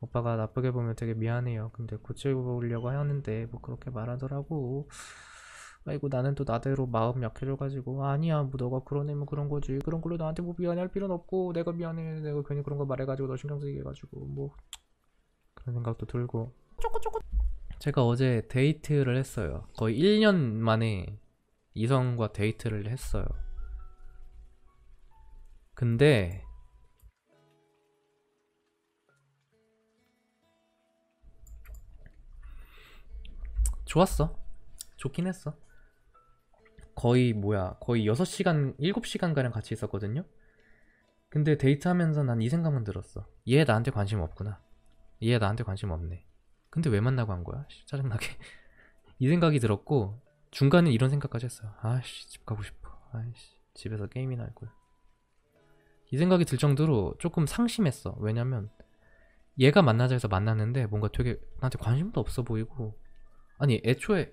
오빠가 나쁘게 보면 되게 미안해요. 근데 고치려고 하는데 뭐 그렇게 말하더라고. 아이고 나는 또 나대로 마음 약해져가지고 아니야 뭐 너가 그런 애면 뭐 그런 거지 그런 걸로 나한테 뭐 미안할 해 필요는 없고 내가 미안해 내가 괜히 그런 거 말해가지고 너 신경 쓰게 이 해가지고 뭐 그런 생각도 들고 쪼꼬쪼꼬 제가 어제 데이트를 했어요 거의 1년 만에 이성과 데이트를 했어요 근데 좋았어. 좋긴 했어. 거의 뭐야 거의 6시간 7시간가량 같이 있었거든요 근데 데이트하면서 난 이 생각만 들었어 얘 나한테 관심 없구나 얘 나한테 관심 없네 근데 왜 만나고 한 거야? 씨, 짜증나게 이 생각이 들었고 중간에 이런 생각까지 했어요 아씨 집 가고 싶어 아씨 집에서 게임이나 할 거야 이 생각이 들 정도로 조금 상심했어 왜냐면 얘가 만나자 해서 만났는데 뭔가 되게 나한테 관심도 없어 보이고 아니 애초에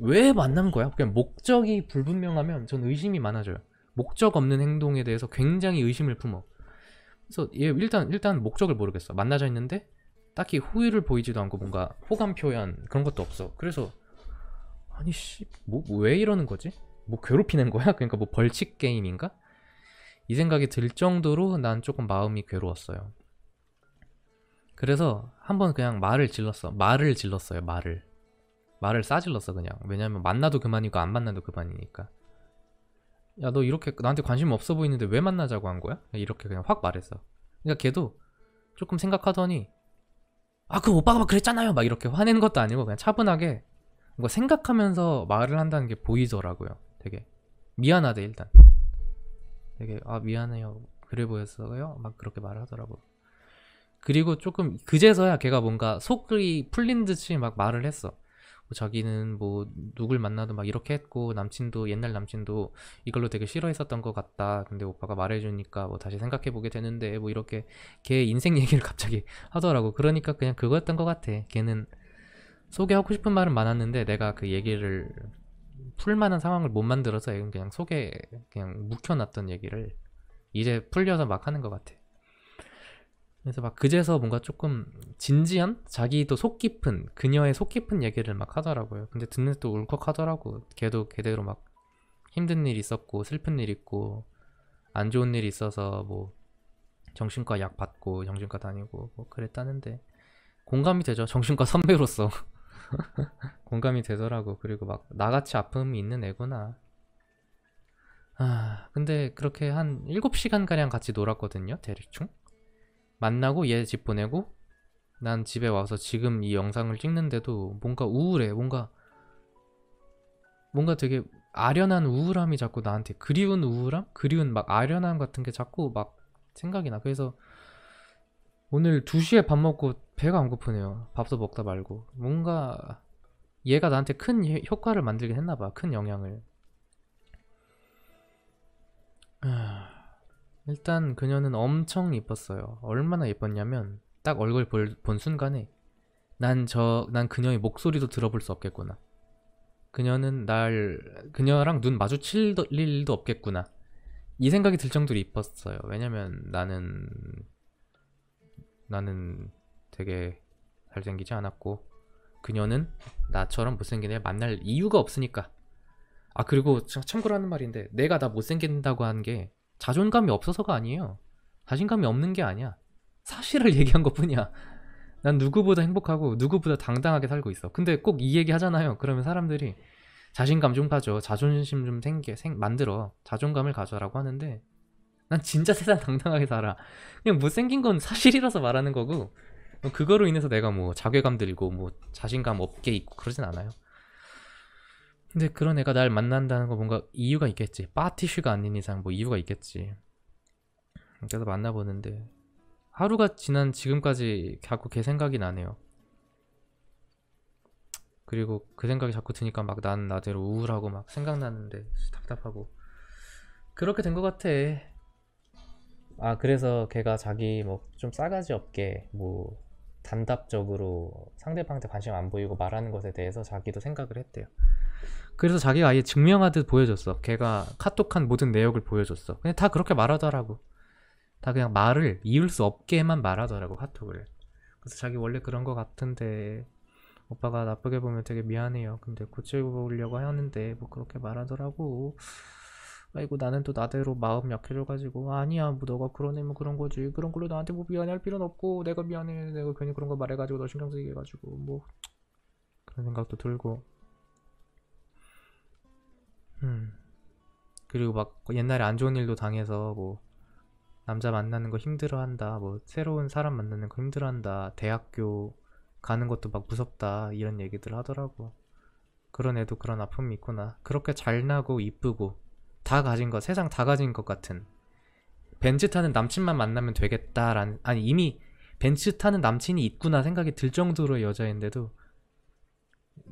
왜 만난 거야? 그냥 목적이 불분명하면 전 의심이 많아져요. 목적 없는 행동에 대해서 굉장히 의심을 품어. 그래서 얘 일단 일단 목적을 모르겠어. 만나자 했는데 딱히 호의를 보이지도 않고 뭔가 호감 표현 그런 것도 없어. 그래서 아니 씨, 뭐 왜 이러는 거지? 뭐 괴롭히는 거야? 그러니까 뭐 벌칙 게임인가? 이 생각이 들 정도로 난 조금 마음이 괴로웠어요. 그래서 한번 그냥 말을 질렀어. 말을 질렀어요. 말을. 말을 싸질렀어 그냥 왜냐면 만나도 그만이고 안 만나도 그만이니까 야 너 이렇게 나한테 관심 없어 보이는데 왜 만나자고 한 거야? 이렇게 그냥 확 말했어 그러니까 걔도 조금 생각하더니 아 그 오빠가 막 그랬잖아요 막 이렇게 화낸 것도 아니고 그냥 차분하게 뭔가 생각하면서 말을 한다는 게 보이더라고요 되게 미안하대 일단 되게 아 미안해요 그래 보였어요 막 그렇게 말을 하더라고 그리고 조금 그제서야 걔가 뭔가 속이 풀린 듯이 막 말을 했어 뭐 자기는 뭐 누굴 만나도 막 이렇게 했고 남친도 옛날 남친도 이걸로 되게 싫어했었던 것 같다. 근데 오빠가 말해주니까 뭐 다시 생각해보게 되는데 뭐 이렇게 걔 인생 얘기를 갑자기 하더라고. 그러니까 그냥 그거였던 것 같아. 걔는 소개하고 싶은 말은 많았는데 내가 그 얘기를 풀만한 상황을 못 만들어서 그냥 소개 그냥 묵혀놨던 얘기를 이제 풀려서 막 하는 것 같아. 그래서 막 그제서 뭔가 조금 진지한 자기도 속 깊은 그녀의 속 깊은 얘기를 막 하더라고요. 근데 듣는 또 울컥하더라고. 걔도 걔대로 막 힘든 일 있었고 슬픈 일 있고 안 좋은 일 있어서 뭐 정신과 약 받고 정신과 다니고 뭐 그랬다는데 공감이 되죠. 정신과 선배로서 공감이 되더라고. 그리고 막 나같이 아픔이 있는 애구나. 아 근데 그렇게 한 7시간 가량 같이 놀았거든요. 대충. 만나고 얘 집 보내고 난 집에 와서 지금 이 영상을 찍는데도 뭔가 우울해. 뭔가 뭔가 되게 아련한 우울함이 자꾸 나한테 그리운 우울함? 그리운 막 아련함 같은 게 자꾸 막 생각이 나. 그래서 오늘 2시에 밥 먹고 배가 안 고프네요. 밥도 먹다 말고. 뭔가 얘가 나한테 큰 효과를 만들긴 했나 봐. 큰 영향을. 아. 일단 그녀는 엄청 예뻤어요. 얼마나 예뻤냐면 딱 얼굴 볼, 본 순간에 난 저, 난 그녀의 목소리도 들어볼 수 없겠구나. 그녀는 날, 그녀랑 눈 마주칠 일도 없겠구나. 이 생각이 들 정도로 이뻤어요. 왜냐면 나는, 나는 되게 잘생기지 않았고, 그녀는 나처럼 못생긴 애 만날 이유가 없으니까. 아, 그리고 참고로 하는 말인데, 내가 나 못생긴다고 한 게, 자존감이 없어서가 아니에요. 자신감이 없는 게 아니야. 사실을 얘기한 것 뿐이야. 난 누구보다 행복하고 누구보다 당당하게 살고 있어. 근데 꼭 이 얘기 하잖아요. 그러면 사람들이 자신감 좀 가져. 자존심 좀 생겨. 생, 만들어. 자존감을 가져라고 하는데 난 진짜 세상 당당하게 살아. 그냥 못생긴 건 사실이라서 말하는 거고 그거로 인해서 내가 뭐 자괴감 들고 뭐 자신감 없게 있고 그러진 않아요. 근데 그런 애가 날 만난다는 거 뭔가 이유가 있겠지. 빠티슈가 아닌 이상 뭐 이유가 있겠지. 그래서 만나보는데 하루가 지난 지금까지 자꾸 걔 생각이 나네요. 그리고 그 생각이 자꾸 드니까 막 난 나대로 우울하고 막 생각나는데 답답하고 그렇게 된 거 같아. 아 그래서 걔가 자기 뭐 좀 싸가지 없게 뭐 단답적으로 상대방한테 관심 안 보이고 말하는 것에 대해서 자기도 생각을 했대요. 그래서 자기가 아예 증명하듯 보여줬어. 걔가 카톡한 모든 내역을 보여줬어. 그냥 다 그렇게 말하더라고. 다 그냥 말을 이을 수 없게만 말하더라고 카톡을. 그래서 자기 원래 그런 거 같은데 오빠가 나쁘게 보면 되게 미안해요. 근데 고치려고 하는데 뭐 그렇게 말하더라고. 아이고 나는 또 나대로 마음 약해져가지고 아니야 뭐 너가 그런 애면 뭐 그런 거지 그런 걸로 너한테뭐 미안해할 필요는 없고 내가 미안해 내가 괜히 그런 거 말해가지고 너 신경 쓰이게 해가지고 뭐 그런 생각도 들고 음 그리고 막 옛날에 안 좋은 일도 당해서 뭐 남자 만나는 거 힘들어한다 뭐 새로운 사람 만나는 거 힘들어한다 대학교 가는 것도 막 무섭다 이런 얘기들 하더라고 그런 애도 그런 아픔이 있구나 그렇게 잘나고 이쁘고 다 가진 것, 세상 다 가진 것 같은 벤츠 타는 남친만 만나면 되겠다라는 아니 이미 벤츠 타는 남친이 있구나 생각이 들정도로 여자인데도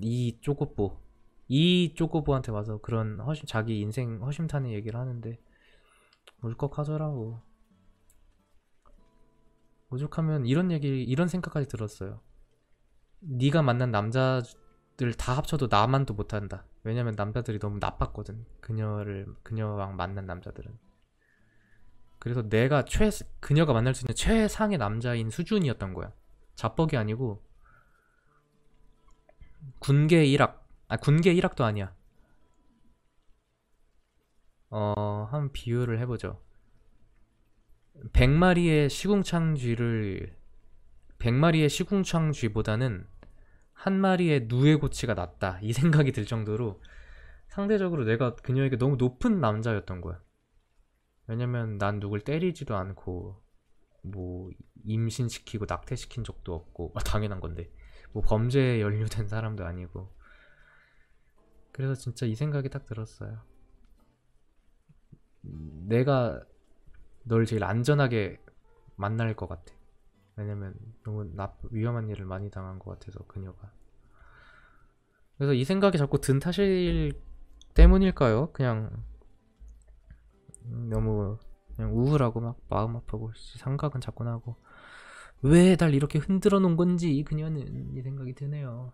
이쪼꼬보이쪼꼬보한테 와서 그런 허심 자기 인생 허심탄회 얘기를 하는데 울컥하더라고 오죽하면 이런 얘기 이런 생각까지 들었어요 네가 만난 남자 다 합쳐도 나만도 못한다. 왜냐면 남자들이 너무 나빴거든. 그녀를 그녀랑 만난 남자들은. 그래서 내가 최 그녀가 만날 수 있는 최상의 남자인 수준이었던 거야. 자뻑이 아니고 군계 1학 아 군계 1학도 아니야. 어, 한 비유를 해보죠. 100마리의 시궁창쥐를 100마리의 시궁창쥐보다는 한 마리의 누에 고치가 낫다이 생각이 들 정도로 상대적으로 내가 그녀에게 너무 높은 남자였던 거야 왜냐면 난 누굴 때리지도 않고 뭐 임신시키고 낙태시킨 적도 없고 아, 당연한 건데 뭐 범죄에 연루된 사람도 아니고 그래서 진짜 이 생각이 딱 들었어요 내가 널 제일 안전하게 만날 것 같아 왜냐면 너무 나 위험한 일을 많이 당한 것 같아서 그녀가 그래서 이 생각이 자꾸 든 탓일 때문일까요? 그냥 음, 너무 그냥 우울하고 막 마음 아프고 생각은 자꾸 나고 왜 날 이렇게 흔들어 놓은 건지 이 그녀는 이 생각이 드네요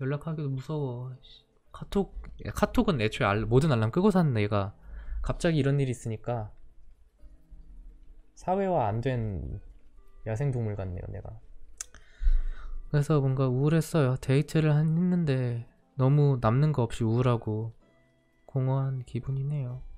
연락하기도 무서워 카톡 카톡은 애초에 알, 모든 알람 끄고 사는 애가 갑자기 이런 일이 있으니까 사회화 안된 야생동물 같네요 내가 그래서 뭔가 우울했어요 데이트를 했는데 너무 남는 거 없이 우울하고 공허한 기분이네요